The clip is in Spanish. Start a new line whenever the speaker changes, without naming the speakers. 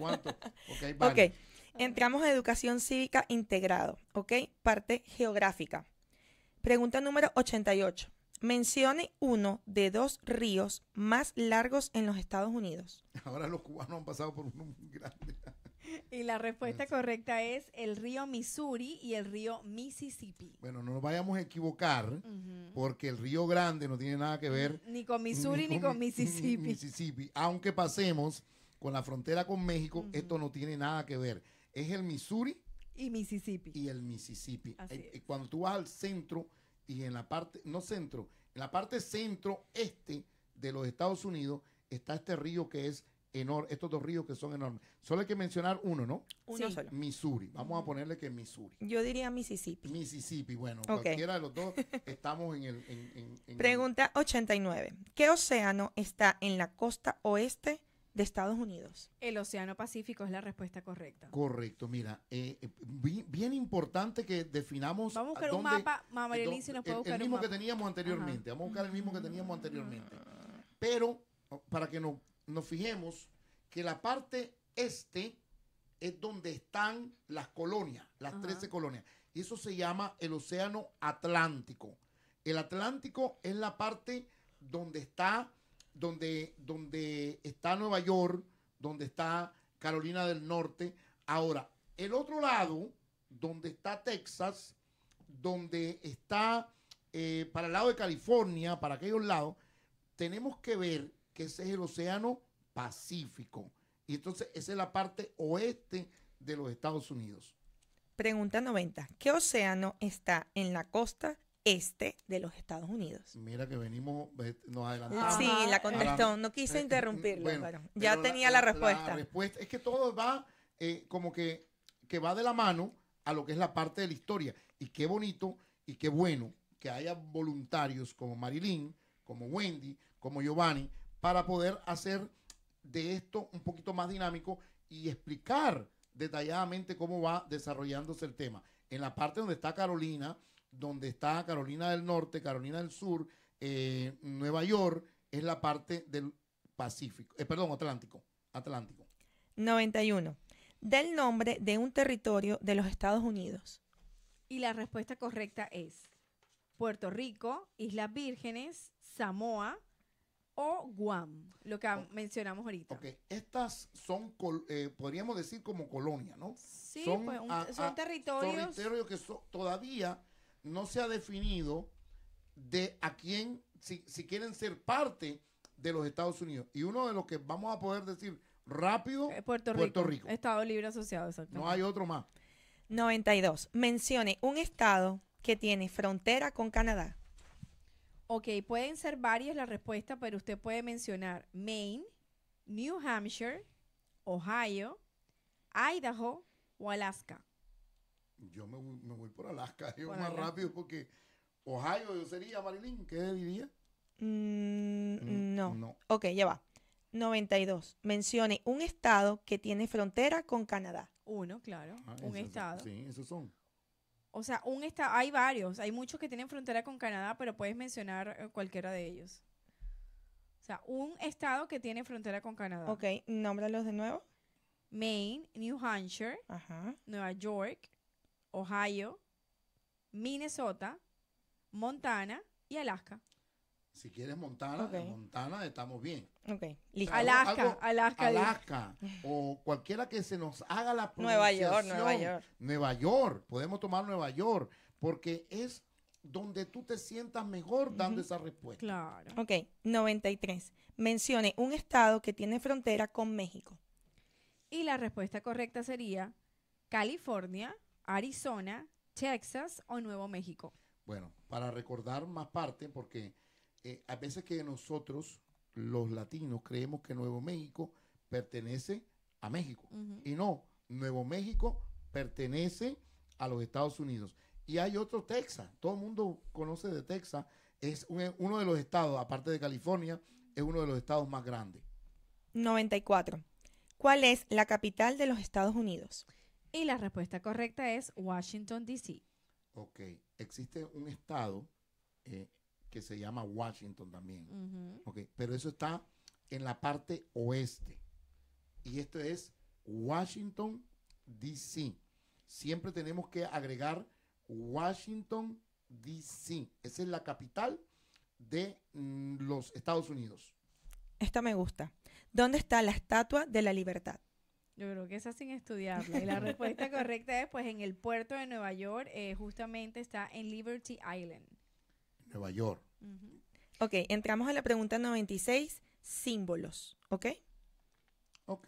cuánto. Ok,
entramos a educación cívica integrado, ¿ok? Parte geográfica. Pregunta número 88. Mencione uno de dos ríos más largos en los Estados Unidos.
Ahora los cubanos han pasado por uno
muy grande. Y la respuesta correcta es el río Missouri y el río Mississippi.
Bueno, no nos vayamos a equivocar, porque el río Grande no tiene nada que ver. Ni con Missouri ni con, ni Mississippi. Aunque pasemos con la frontera con México, esto no tiene nada que ver. Es el Missouri. Y Mississippi. Y el Mississippi. Eh, eh, cuando tú vas al centro y en la parte, no centro, en la parte centro-este de los Estados Unidos está este río que es enorme, estos dos ríos que son enormes. Solo hay que mencionar uno, ¿no? Uno solo. Missouri. Vamos a ponerle que Missouri. Yo diría Mississippi. Mississippi, bueno, cualquiera de los dos estamos en el...
Pregunta 89. ¿Qué océano está en la costa oeste de Estados Unidos.
El Océano Pacífico es la respuesta correcta.
Correcto, mira, eh, eh, bien, importante que
definamos. Vamos a buscar un mapa, si nos puede buscar. El mismo que teníamos anteriormente, vamos a
buscar el mismo que teníamos
anteriormente. Mm. Pero, para que nos, nos fijemos, que la parte este es donde están las colonias, las 13 colonias. eso se llama el Océano Atlántico. El Atlántico es la parte donde está donde, donde está Nueva York, donde está Carolina del Norte. Ahora, el otro lado, donde está Texas, donde está eh, para el lado de California, para aquellos lados, tenemos que ver que ese es el océano Pacífico. Y entonces
esa es la parte oeste de los Estados Unidos. Pregunta 90. ¿Qué océano está en la costa este de los Estados Unidos. Mira que venimos,
nos adelantamos. Sí, la contestó, no quise eh, eh,
interrumpirlo, bueno, ya tenía la, respuesta. La
respuesta es que todo va eh, como que, que va de la mano a lo que es la parte de la historia. Y qué bonito y qué bueno que haya voluntarios como Marilyn, como Wendy, como Giovanni, para poder hacer de esto un poquito más dinámico y explicar detalladamente cómo va desarrollándose el tema. En la parte donde está Carolina, donde está Carolina del Norte, Carolina del Sur, eh, Nueva York, es la parte del Pacífico, eh, perdón, Atlántico, Atlántico.
91. Del nombre de un territorio de los Estados Unidos. Y
la respuesta correcta es Puerto Rico, Islas Vírgenes, Samoa o Guam, lo que mencionamos ahorita. Ok, estas son,
eh, podríamos decir como colonia, ¿no? Sí, son, pues, territorios. que todavía no se ha definido de a quién, si, si quieren ser parte de los Estados Unidos. Y uno de los que vamos a poder decir rápido, es eh, Puerto,
Rico. Estado Libre Asociado, No hay otro más. 92. Mencione un estado que tiene frontera con Canadá. Ok,
pueden ser varias las respuestas, pero usted puede mencionar Maine, New Hampshire, Ohio, Idaho o Alaska
yo me, voy por Alaska, yo más rápido porque Ohio yo sería, Marilyn, ¿qué diría?
Mm, mm, no. no. Ok, ya va. 92. Mencione un estado que tiene frontera con Canadá.
Uno, claro. Ah, un estado. sí, esos son. O sea, un estado, hay varios, hay muchos que tienen frontera con Canadá, pero puedes mencionar eh, cualquiera de ellos. O sea, un estado que tiene frontera con Canadá. Ok,
nómbralos de nuevo.
Maine, New Hampshire, Nueva York, Ohio, Minnesota, Montana y Alaska.
Si quieres Montana, Montana estamos bien. Alaska, Alaska. Alaska. O cualquiera que se nos haga la pronunciación. Nueva York, Nueva York. Nueva York. Podemos tomar Nueva York. Porque es donde tú te sientas mejor dando esa respuesta.
Claro. Ok, 93. Mencione un estado que tiene frontera con México.
Y la respuesta correcta sería California, Arizona, Texas o Nuevo México.
Bueno, para recordar más parte, porque eh, a veces que nosotros, los latinos, creemos que Nuevo México pertenece a México. Y no, Nuevo México pertenece a los Estados Unidos. Y hay otro Texas, todo el mundo conoce de Texas, es uno de los estados, aparte de California, es uno de los estados más grandes.
94. ¿Cuál es
la capital de los Estados Unidos? Y la respuesta correcta es Washington, D.C.
Ok, existe un estado eh, que se llama Washington también. pero eso está en la parte oeste. Y este es Washington, D.C. Siempre tenemos que agregar Washington, D.C. Esa es la capital de mm, los
Estados Unidos. Esta me gusta. ¿Dónde está la Estatua de la Libertad?
Yo creo que esa sin estudiarla. Y la respuesta correcta es, pues, en el puerto de Nueva York, eh, justamente está en Liberty Island.
Nueva York. Ok, entramos a la pregunta 96, símbolos, ¿ok? Ok.